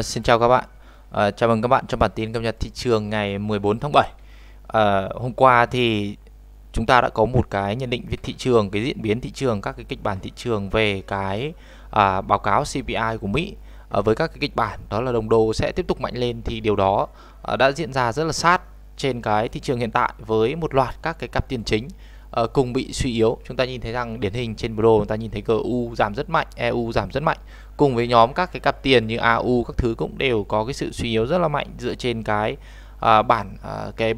Vâng, xin chào các bạn. À, chào mừng các bạn trong bản tin cập nhật thị trường ngày 14 tháng 7. À, ờ, hôm qua thì chúng ta đã có một cái nhận định về thị trường, cái diễn biến thị trường, các cái kịch bản thị trường về cái à, báo cáo CPI của Mỹ à, với các cái kịch bản đó là đồng đô sẽ tiếp tục mạnh lên thì điều đó à, đã diễn ra rất là sát trên cái thị trường hiện tại với một loạt các cái cặp tiền chính à, cùng bị suy yếu. Chúng ta nhìn thấy rằng điển hình trên Bro chúng ta nhìn thấy GU giảm rất mạnh, EU giảm rất mạnh cùng với nhóm các cái cặp tiền như AU các thứ cũng đều có cái sự suy yếu rất là mạnh dựa trên cái à, bản à, cái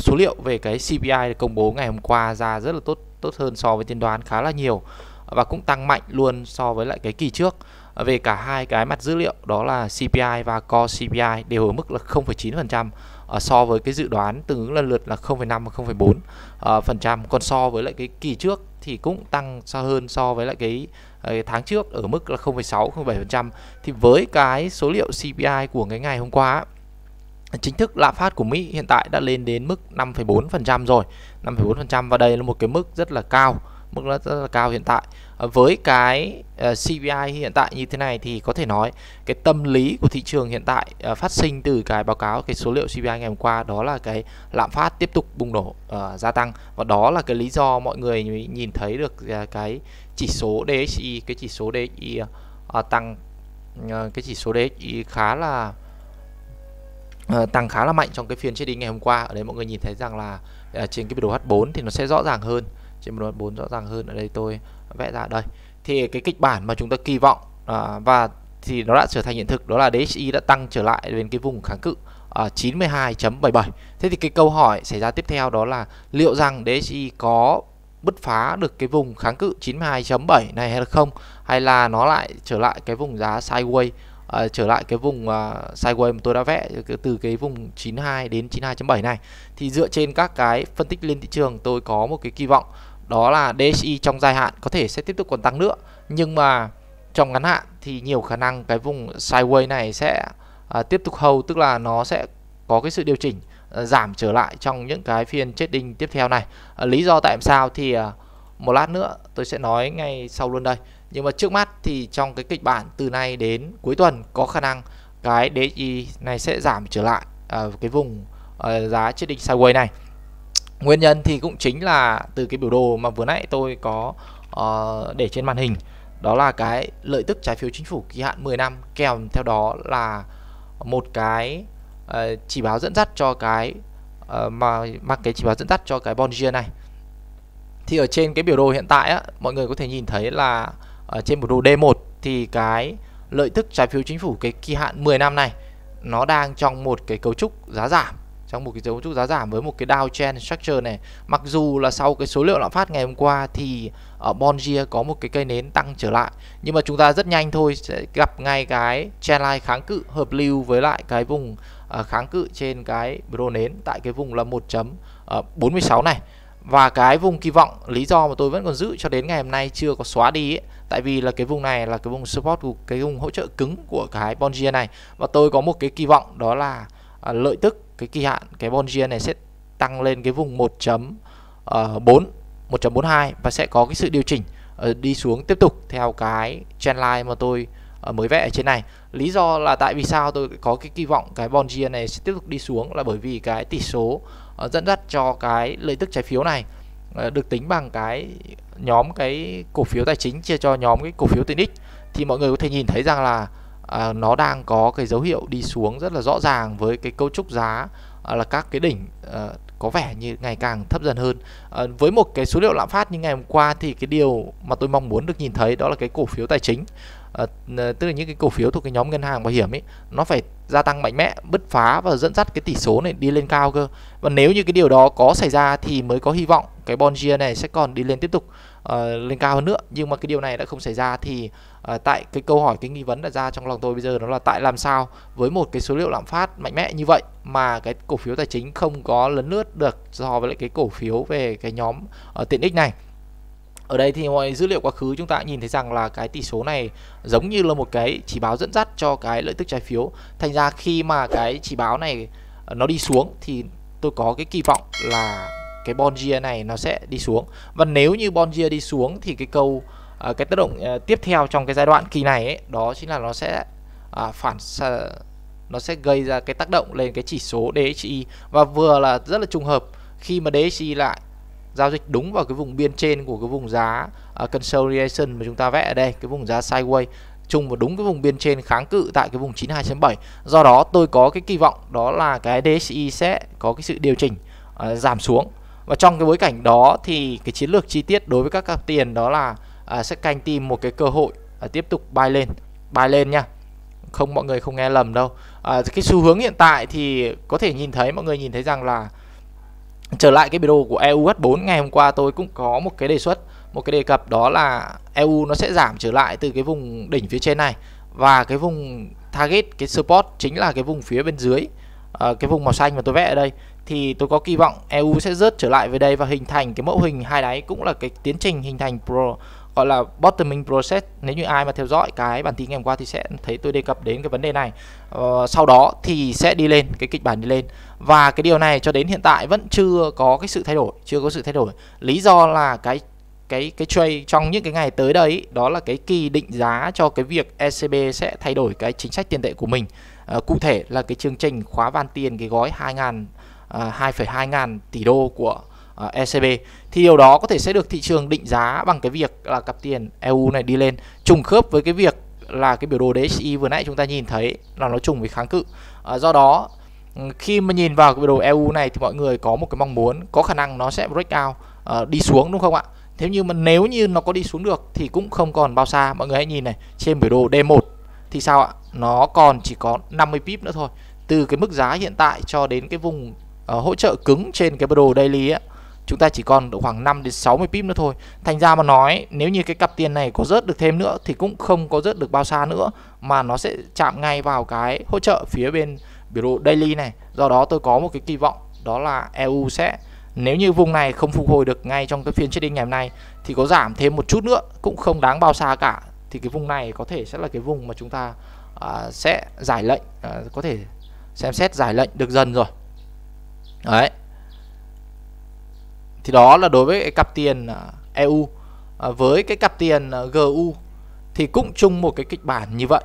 số liệu về cái CPI công bố ngày hôm qua ra rất là tốt tốt hơn so với tiên đoán khá là nhiều và cũng tăng mạnh luôn so với lại cái kỳ trước về cả hai cái mặt dữ liệu đó là CPI và Core CPI đều ở mức là 0,9% à, so với cái dự đoán tương ứng lần lượt là 0,5 và 0,4 phần trăm còn so với lại cái kỳ trước thì cũng tăng xa hơn so với lại cái Ờ, tháng trước ở mức là 0,6 0,7% thì với cái số liệu CPI của cái ngày hôm qua chính thức lạm phát của Mỹ hiện tại đã lên đến mức 5,4% rồi 5,4% và đây là một cái mức rất là cao mức rất là cao hiện tại Ờ, với cái ờ, CPI hiện tại như thế này thì có thể nói cái tâm lý của thị trường hiện tại ờ, phát sinh từ cái báo cáo cái số liệu CPI ngày hôm qua đó là cái lạm phát tiếp tục bùng nổ uh, gia tăng và đó là cái lý do mọi người nhìn thấy được cái chỉ số DXY cái chỉ số DXY uh, tăng uh, cái chỉ số DXY khá là uh, tăng khá là mạnh trong cái phiên trading ngày hôm qua ở đây mọi người nhìn thấy rằng là uh, trên cái biểu đồ H4 thì nó sẽ rõ ràng hơn trên một đoạn 4 rõ ràng hơn ở đây tôi vẽ ra đây thì cái kịch bản mà chúng ta kỳ vọng à, và thì nó đã trở thành hiện thực đó là DXY đã tăng trở lại đến cái vùng kháng cự à, 92.77 thế thì cái câu hỏi xảy ra tiếp theo đó là liệu rằng DXY có bứt phá được cái vùng kháng cự 92.7 này hay là không hay là nó lại trở lại cái vùng giá sideways À, trở lại cái vùng à, sideways mà tôi đã vẽ từ cái vùng 92 đến 92.7 này thì dựa trên các cái phân tích lên thị trường tôi có một cái kỳ vọng đó là DXY trong dài hạn có thể sẽ tiếp tục còn tăng nữa nhưng mà trong ngắn hạn thì nhiều khả năng cái vùng sideways này sẽ à, tiếp tục hầu tức là nó sẽ có cái sự điều chỉnh à, giảm trở lại trong những cái phiên trading tiếp theo này à, lý do tại sao thì à, một lát nữa tôi sẽ nói ngay sau luôn đây nhưng mà trước mắt thì trong cái kịch bản từ nay đến cuối tuần có khả năng cái DXY này sẽ giảm trở lại à, cái vùng à, giá trading sideways này Nguyên nhân thì cũng chính là từ cái biểu đồ mà vừa nãy tôi có uh, để trên màn hình đó là cái lợi tức trái phiếu chính phủ kỳ hạn 10 năm kèm theo đó là một cái uh, chỉ báo dẫn dắt cho cái uh, mà mặc cái chỉ báo dẫn dắt cho cái bond yield này thì ở trên cái biểu đồ hiện tại á, mọi người có thể nhìn thấy là ở trên biểu đồ D1 thì cái lợi tức trái phiếu chính phủ cái kỳ hạn 10 năm này nó đang trong một cái cấu trúc giá giảm trong một cái dấu trúc giá giảm với một cái downtrend structure này mặc dù là sau cái số liệu lạm phát ngày hôm qua thì ở Bonjier có một cái cây nến tăng trở lại nhưng mà chúng ta rất nhanh thôi sẽ gặp ngay cái trendline kháng cự hợp lưu với lại cái vùng ờ, kháng cự trên cái bro nến tại cái vùng là 1.46 ờ, này và cái vùng kỳ vọng lý do mà tôi vẫn còn giữ cho đến ngày hôm nay chưa có xóa đi ấy, tại vì là cái vùng này là cái vùng support của cái vùng hỗ trợ cứng của cái Bonjier này và tôi có một cái kỳ vọng đó là ờ, lợi tức cái kỳ hạn cái bond Bonjian này sẽ tăng lên cái vùng 1.4 1.42 ờ, và sẽ có cái sự điều chỉnh ờ, đi xuống tiếp tục theo cái trendline mà tôi ờ, mới vẽ ở trên này lý do là tại vì sao tôi có cái kỳ vọng cái bond yield này sẽ tiếp tục đi xuống là bởi vì cái tỷ số dẫn dắt cho cái lợi tức trái phiếu này được tính bằng cái nhóm cái cổ phiếu tài chính chia cho nhóm cái cổ phiếu tiện ích thì mọi người có thể nhìn thấy rằng là à, nó đang có cái dấu hiệu đi xuống rất là rõ ràng với cái cấu trúc giá à, là các cái đỉnh à, có vẻ như ngày càng thấp dần hơn à, với một cái số liệu lạm phát như ngày hôm qua thì cái điều mà tôi mong muốn được nhìn thấy đó là cái cổ phiếu tài chính à, tức là những cái cổ phiếu thuộc cái nhóm ngân hàng bảo hiểm ấy nó phải gia tăng mạnh mẽ bứt phá và dẫn dắt cái tỷ số này đi lên cao cơ và nếu như cái điều đó có xảy ra thì mới có hy vọng cái Bond Bonjia này sẽ còn đi lên tiếp tục uh, lên cao hơn nữa nhưng mà cái điều này đã không xảy ra thì uh, tại cái câu hỏi cái nghi vấn đặt ra trong lòng tôi bây giờ đó là tại làm sao với một cái số liệu lạm phát mạnh mẽ như vậy mà cái cổ phiếu tài chính không có lấn lướt được so với lại cái cổ phiếu về cái nhóm uh, tiện ích này ở đây thì ngoài dữ liệu quá khứ chúng ta nhìn thấy rằng là cái tỷ số này giống như là một cái chỉ báo dẫn dắt cho cái lợi tức trái phiếu thành ra khi mà cái chỉ báo này nó đi xuống thì tôi có cái kỳ vọng là cái Bonjia này nó sẽ đi xuống và nếu như Bonjia đi xuống thì cái câu uh, cái tác động uh, tiếp theo trong cái giai đoạn kỳ này ấy, đó chính là nó sẽ uh, phản nó sẽ gây ra cái tác động lên cái chỉ số dhi và vừa là rất là trùng hợp khi mà dhi lại giao dịch đúng vào cái vùng biên trên của cái vùng giá uh, consolidation mà chúng ta vẽ ở đây cái vùng giá sideways chung vào đúng cái vùng biên trên kháng cự tại cái vùng 92.7 do đó tôi có cái kỳ vọng đó là cái dhi sẽ có cái sự điều chỉnh uh, giảm xuống và trong cái bối cảnh đó thì cái chiến lược chi tiết đối với các cặp tiền đó là à, sẽ canh tìm một cái cơ hội à, tiếp tục bay lên bay lên nha không mọi người không nghe lầm đâu à, cái xu hướng hiện tại thì có thể nhìn thấy mọi người nhìn thấy rằng là trở lại cái biểu đồ của EU H4 ngày hôm qua tôi cũng có một cái đề xuất một cái đề cập đó là EU nó sẽ giảm trở lại từ cái vùng đỉnh phía trên này và cái vùng target cái support chính là cái vùng phía bên dưới à, cái vùng màu xanh mà tôi vẽ ở đây thì tôi có kỳ vọng EU sẽ rớt trở lại về đây và hình thành cái mẫu hình hai đáy cũng là cái tiến trình hình thành pro gọi là bottoming process nếu như ai mà theo dõi cái bản tin ngày hôm qua thì sẽ thấy tôi đề cập đến cái vấn đề này ờ, sau đó thì sẽ đi lên cái kịch bản đi lên và cái điều này cho đến hiện tại vẫn chưa có cái sự thay đổi chưa có sự thay đổi lý do là cái cái cái trade trong những cái ngày tới đấy đó là cái kỳ định giá cho cái việc ECB sẽ thay đổi cái chính sách tiền tệ của mình à, cụ thể là cái chương trình khóa van tiền cái gói 2.000 2,2 à, ngàn tỷ đô của à, ECB thì điều đó có thể sẽ được thị trường định giá bằng cái việc là cặp tiền EU này đi lên trùng khớp với cái việc là cái biểu đồ DXY vừa nãy chúng ta nhìn thấy là nó trùng với kháng cự à, do đó ừ, khi mà nhìn vào cái biểu đồ EU này thì mọi người có một cái mong muốn có khả năng nó sẽ break out à, uh, đi xuống đúng không ạ thế nhưng mà nếu như nó có đi xuống được thì cũng không còn bao xa mọi người hãy nhìn này trên biểu đồ D1 thì sao ạ nó còn chỉ có 50 pip nữa thôi từ cái mức giá hiện tại cho đến cái vùng uh, hỗ trợ cứng trên cái đồ daily á chúng ta chỉ còn độ khoảng 5 đến 60 pip nữa thôi. Thành ra mà nói nếu như cái cặp tiền này có rớt được thêm nữa thì cũng không có rớt được bao xa nữa mà nó sẽ chạm ngay vào cái hỗ trợ phía bên biểu đồ daily này. Do đó tôi có một cái kỳ vọng đó là EU sẽ nếu như vùng này không phục hồi được ngay trong cái phiên trading ngày hôm nay thì có giảm thêm một chút nữa cũng không đáng bao xa cả thì cái vùng này có thể sẽ là cái vùng mà chúng ta uh, sẽ giải lệnh uh, có thể xem xét giải lệnh được dần rồi đấy thì đó là đối với cái cặp tiền à, EU à, với cái cặp tiền à, GU thì cũng chung một cái kịch bản như vậy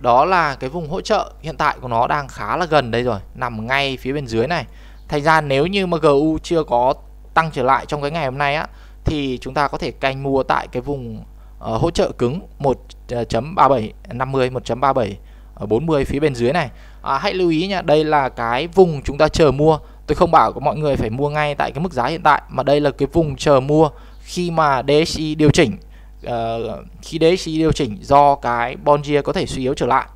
đó là cái vùng hỗ trợ hiện tại của nó đang khá là gần đây rồi nằm ngay phía bên dưới này thành ra nếu như mà GU chưa có tăng trở lại trong cái ngày hôm nay á thì chúng ta có thể canh mua tại cái vùng uh, hỗ trợ cứng 1.37 50 1.37 40 phía bên dưới này à, hãy lưu ý nha đây là cái vùng chúng ta chờ mua tôi không bảo mọi người phải mua ngay tại cái mức giá hiện tại mà đây là cái vùng chờ mua khi mà DSI điều chỉnh uh, khi DSI điều chỉnh do cái Bondia có thể suy yếu trở lại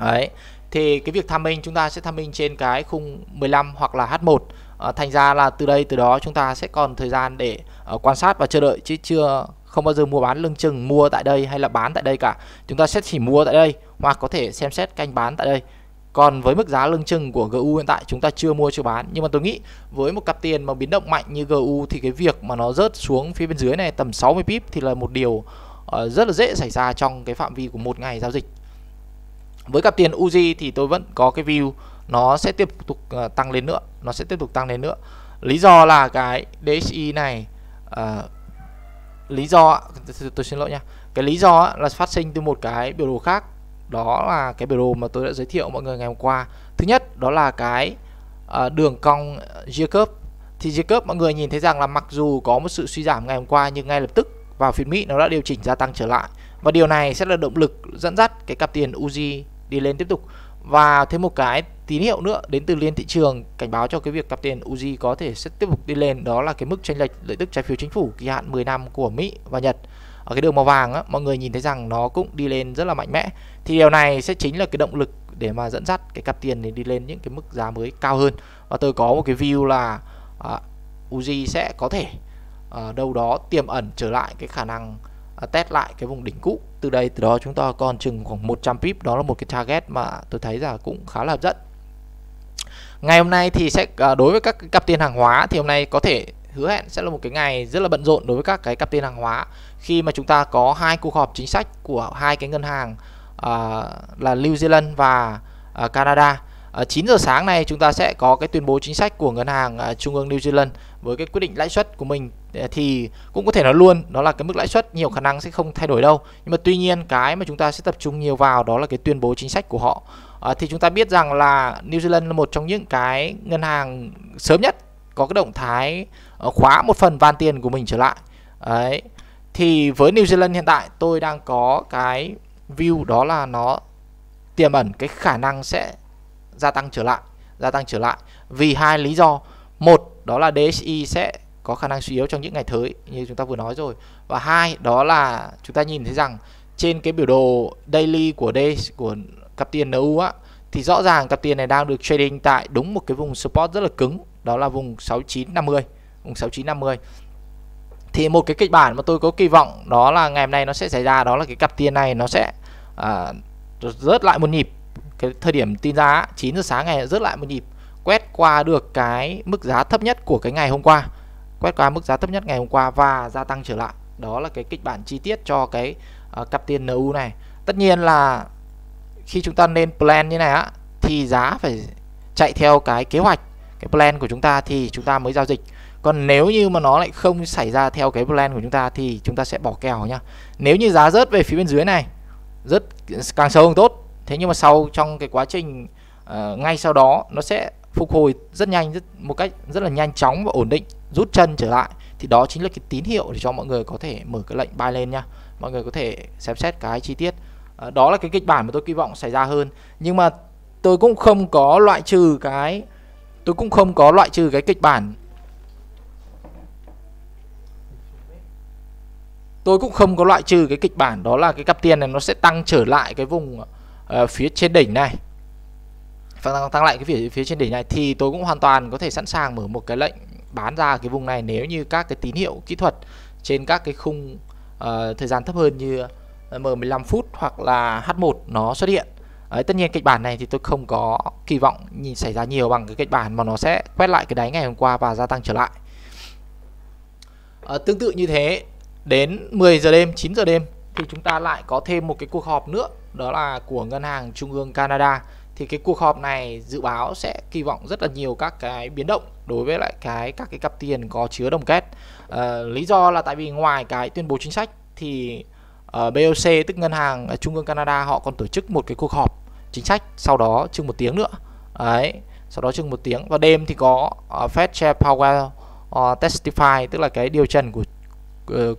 đấy thì cái việc tham minh chúng ta sẽ tham minh trên cái khung 15 hoặc là H1 à, ờ, thành ra là từ đây từ đó chúng ta sẽ còn thời gian để uh, quan sát và chờ đợi chứ chưa không bao giờ mua bán lưng chừng mua tại đây hay là bán tại đây cả chúng ta sẽ chỉ mua tại đây hoặc có thể xem xét canh bán tại đây còn với mức giá lưng chừng của GU hiện tại chúng ta chưa mua chưa bán nhưng mà tôi nghĩ với một cặp tiền mà biến động mạnh như GU thì cái việc mà nó rớt xuống phía bên dưới này tầm 60 pip thì là một điều ờ, rất là dễ xảy ra trong cái phạm vi của một ngày giao dịch với cặp tiền UZ thì tôi vẫn có cái view nó sẽ tiếp tục ờ, tăng lên nữa nó sẽ tiếp tục tăng lên nữa lý do là cái DXY này uh, lý do tôi xin lỗi nha cái lý do là phát sinh từ một cái biểu đồ khác đó là cái biểu đồ mà tôi đã giới thiệu mọi người ngày hôm qua thứ nhất đó là cái uh, đường cong J-curve thì J-curve mọi người nhìn thấy rằng là mặc dù có một sự suy giảm ngày hôm qua nhưng ngay lập tức vào phiên Mỹ nó đã điều chỉnh gia tăng trở lại và điều này sẽ là động lực dẫn dắt cái cặp tiền Uzi đi lên tiếp tục và thêm một cái tín hiệu nữa đến từ liên thị trường cảnh báo cho cái việc cặp tiền Uzi có thể sẽ tiếp tục đi lên đó là cái mức chênh lệch lợi tức trái phiếu chính phủ kỳ hạn 10 năm của Mỹ và Nhật ở cái đường màu vàng á, mọi người nhìn thấy rằng nó cũng đi lên rất là mạnh mẽ thì điều này sẽ chính là cái động lực để mà dẫn dắt cái cặp tiền này đi lên những cái mức giá mới cao hơn và tôi có một cái view là à, Uzi sẽ có thể à, đâu đó tiềm ẩn trở lại cái khả năng à, test lại cái vùng đỉnh cũ từ đây từ đó chúng ta còn chừng khoảng 100 pip đó là một cái target mà tôi thấy là cũng khá là hấp dẫn ngày hôm nay thì sẽ à, đối với các cặp tiền hàng hóa thì hôm nay có thể hứa hẹn sẽ là một cái ngày rất là bận rộn đối với các cái cặp tiền hàng hóa khi mà chúng ta có hai cuộc họp chính sách của hai cái ngân hàng uh, là New Zealand và uh, Canada. Uh, à, 9 giờ sáng nay chúng ta sẽ có cái tuyên bố chính sách của ngân hàng uh, trung ương New Zealand với cái quyết định lãi suất của mình thì cũng có thể nói luôn đó là cái mức lãi suất nhiều khả năng sẽ không thay đổi đâu nhưng mà tuy nhiên cái mà chúng ta sẽ tập trung nhiều vào đó là cái tuyên bố chính sách của họ à, thì chúng ta biết rằng là New Zealand là một trong những cái ngân hàng sớm nhất có cái động thái Ờ, khóa một phần van tiền của mình trở lại đấy thì với New Zealand hiện tại tôi đang có cái view đó là nó tiềm ẩn cái khả năng sẽ gia tăng trở lại gia tăng trở lại vì hai lý do một đó là DSI sẽ có khả năng suy yếu trong những ngày tới như chúng ta vừa nói rồi và hai đó là chúng ta nhìn thấy rằng trên cái biểu đồ daily của D của cặp tiền NU á thì rõ ràng cặp tiền này đang được trading tại đúng một cái vùng support rất là cứng đó là vùng 6950 6950 thì một cái kịch bản mà tôi có kỳ vọng đó là ngày hôm nay nó sẽ xảy ra đó là cái cặp tiền này nó sẽ à, rớt lại một nhịp cái thời điểm tin giá 9 giờ sáng ngày rớt lại một nhịp quét qua được cái mức giá thấp nhất của cái ngày hôm qua quét qua mức giá thấp nhất ngày hôm qua và gia tăng trở lại đó là cái kịch bản chi tiết cho cái uh, cặp tiền NU này tất nhiên là khi chúng ta lên plan như này á thì giá phải chạy theo cái kế hoạch cái plan của chúng ta thì chúng ta mới giao dịch còn nếu như mà nó lại không xảy ra theo cái plan của chúng ta thì chúng ta sẽ bỏ kèo nhá nếu như giá rớt về phía bên dưới này rớt càng sâu càng tốt thế nhưng mà sau trong cái quá trình uh, ngay sau đó nó sẽ phục hồi rất nhanh rất, một cách rất là nhanh chóng và ổn định rút chân trở lại thì đó chính là cái tín hiệu để cho mọi người có thể mở cái lệnh buy lên nhá. mọi người có thể xem xét cái chi tiết uh, đó là cái kịch bản mà tôi kỳ vọng xảy ra hơn nhưng mà tôi cũng không có loại trừ cái tôi cũng không có loại trừ cái kịch bản tôi cũng không có loại trừ cái kịch bản đó là cái cặp tiền này nó sẽ tăng trở lại cái vùng uh, phía trên đỉnh này tăng, tăng lại cái phía phía trên đỉnh này thì tôi cũng hoàn toàn có thể sẵn sàng mở một cái lệnh bán ra cái vùng này nếu như các cái tín hiệu kỹ thuật trên các cái khung uh, thời gian thấp hơn như ờ, M15 phút hoặc là H1 nó xuất hiện Đấy, tất nhiên kịch bản này thì tôi không có kỳ vọng nhìn xảy ra nhiều bằng cái kịch bản mà nó sẽ quét lại cái đáy ngày hôm qua và gia tăng trở lại à, tương tự như thế đến 10 giờ đêm 9 giờ đêm thì chúng ta lại có thêm một cái cuộc họp nữa đó là của ngân hàng trung ương Canada thì cái cuộc họp này dự báo sẽ kỳ vọng rất là nhiều các cái biến động đối với lại cái các cái cặp tiền có chứa đồng két à, lý do là tại vì ngoài cái tuyên bố chính sách thì uh, ờ, BOC tức ngân hàng trung ương Canada họ còn tổ chức một cái cuộc họp chính sách sau đó chừng một tiếng nữa đấy sau đó chừng một tiếng và đêm thì có uh, Fed Chair Powell uh, testify tức là cái điều trần của uh,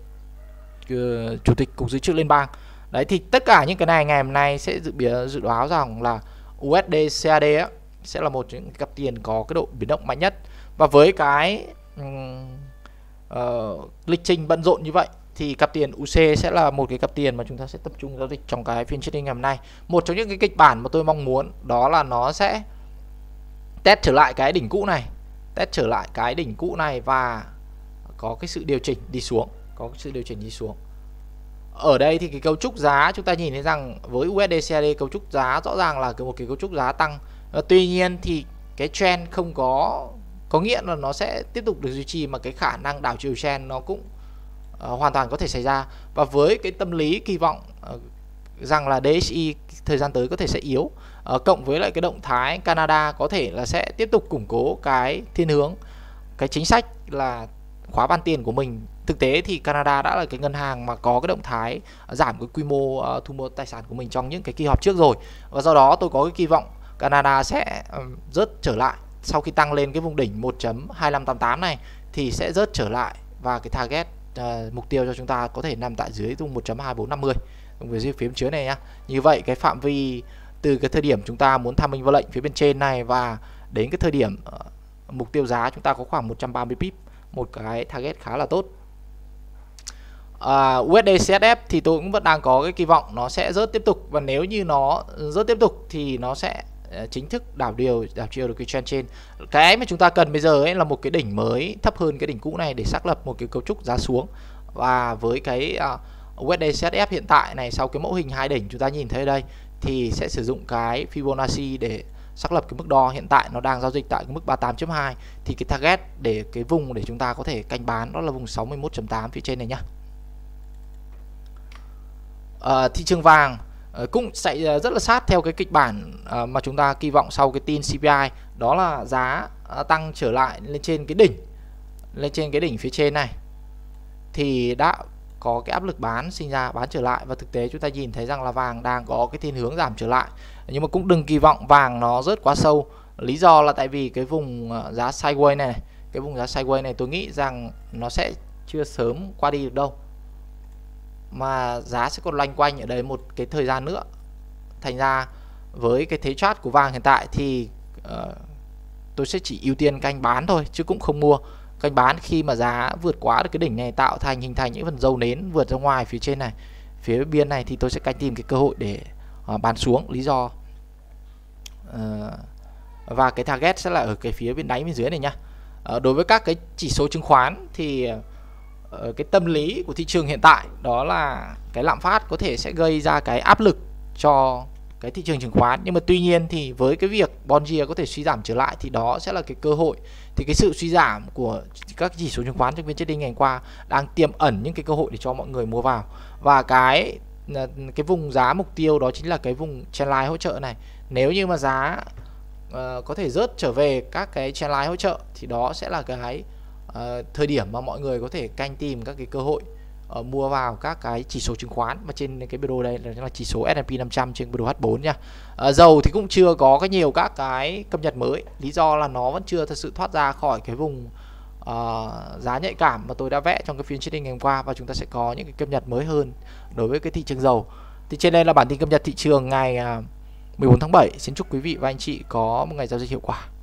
Ờ, chủ tịch cục dự trữ liên bang đấy thì tất cả những cái này ngày hôm nay sẽ dự bia, dự đoán rằng là USD CAD á, sẽ là một những cặp tiền có cái độ biến động mạnh nhất và với cái um, uh, lịch trình bận rộn như vậy thì cặp tiền UC sẽ là một cái cặp tiền mà chúng ta sẽ tập trung giao dịch trong cái phiên trading ngày hôm nay. Một trong những cái kịch bản mà tôi mong muốn đó là nó sẽ test trở lại cái đỉnh cũ này, test trở lại cái đỉnh cũ này và có cái sự điều chỉnh đi xuống có sự điều chỉnh đi xuống ở đây thì cái cấu trúc giá chúng ta nhìn thấy rằng với USDCD cấu trúc giá rõ ràng là một cái cấu trúc giá tăng à, tuy nhiên thì cái trend không có có nghĩa là nó sẽ tiếp tục được duy trì mà cái khả năng đảo chiều trend nó cũng uh, hoàn toàn có thể xảy ra và với cái tâm lý kỳ vọng uh, à, rằng là DXY thời gian tới có thể sẽ yếu uh, cộng với lại cái động thái Canada có thể là sẽ tiếp tục củng cố cái thiên hướng cái chính sách là khóa ban tiền của mình thực tế thì Canada đã là cái ngân hàng mà có cái động thái à, giảm cái quy mô à, thu mua tài sản của mình trong những cái kỳ họp trước rồi và do đó tôi có cái kỳ vọng Canada sẽ rớt trở lại sau khi tăng lên cái vùng đỉnh 1.2588 này thì sẽ rớt trở lại và cái target uh, mục tiêu cho chúng ta có thể nằm tại dưới vùng 1.2450 vùng dưới phía dưới này nhá. Như vậy cái phạm vi từ cái thời điểm chúng ta muốn tham minh vào lệnh phía bên trên này và đến cái thời điểm uh, mục tiêu giá chúng ta có khoảng 130 pip một cái target khá là tốt uh, à, USD CSF thì tôi cũng vẫn đang có cái kỳ vọng nó sẽ rớt tiếp tục và nếu như nó rớt tiếp tục thì nó sẽ ờ, chính thức đảo điều đảo chiều được cái trend trên cái mà chúng ta cần bây giờ ấy là một cái đỉnh mới thấp hơn cái đỉnh cũ này để xác lập một cái cấu trúc giá xuống và với cái uh, ờ, USD CSF hiện tại này sau cái mẫu hình hai đỉnh chúng ta nhìn thấy đây thì sẽ sử dụng cái Fibonacci để xác lập cái mức đo hiện tại nó đang giao dịch tại cái mức 38.2 thì cái target để cái vùng để chúng ta có thể canh bán đó là vùng 61.8 phía trên này nhá Ờ, thị trường vàng ờ, cũng sẽ ờ, rất là sát theo cái kịch bản mà chúng ta kỳ vọng sau cái tin CPI đó là giá tăng trở lại lên trên cái đỉnh lên trên cái đỉnh phía trên này thì đã có cái áp lực bán sinh ra bán trở lại và thực tế chúng ta nhìn thấy rằng là vàng đang có cái thiên hướng giảm trở lại nhưng mà cũng đừng kỳ vọng vàng nó rớt quá sâu lý do là tại vì cái vùng giá sideways này cái vùng giá sideways này tôi nghĩ rằng nó sẽ chưa sớm qua đi được đâu mà giá sẽ còn loanh quanh ở đấy một cái thời gian nữa thành ra với cái thế chart của vàng hiện tại thì uh, tôi sẽ chỉ ưu tiên canh bán thôi chứ cũng không mua canh bán khi mà giá vượt quá được cái đỉnh này tạo thành hình thành những phần dầu nến vượt ra ngoài phía trên này phía biên này thì tôi sẽ canh tìm cái cơ hội để uh, bán xuống lý do uh, và cái target sẽ là ở cái phía bên đáy bên dưới này nhá uh, đối với các cái chỉ số chứng khoán thì uh, Ờ, cái tâm lý của thị trường hiện tại đó là cái lạm phát có thể sẽ gây ra cái áp lực cho cái thị trường chứng khoán nhưng mà tuy nhiên thì với cái việc bond yield có thể suy giảm trở lại thì đó sẽ là cái cơ hội thì cái sự suy giảm của các chỉ số chứng khoán trong phiên chết đi ngày qua đang tiềm ẩn những cái cơ hội để cho mọi người mua vào và cái ờ, cái vùng giá mục tiêu đó chính là cái vùng trendline hỗ trợ này nếu như mà giá uh, có thể rớt trở về các cái trendline hỗ trợ thì đó sẽ là cái Ờ, thời điểm mà mọi người có thể canh tìm các cái cơ hội uh, mua vào các cái chỉ số chứng khoán mà trên cái biểu đồ đây là, là chỉ số S&P 500 trên biểu đồ H4 nha. Uh, dầu thì cũng chưa có cái nhiều các cái cập nhật mới. Lý do là nó vẫn chưa thật sự thoát ra khỏi cái vùng uh, giá nhạy cảm mà tôi đã vẽ trong cái phiên trading ngày hôm qua và chúng ta sẽ có những cái cập nhật mới hơn đối với cái thị trường dầu. Thì trên đây là bản tin cập nhật thị trường ngày uh, à, 14 tháng 7. Xin chúc quý vị và anh chị có một ngày giao dịch hiệu quả.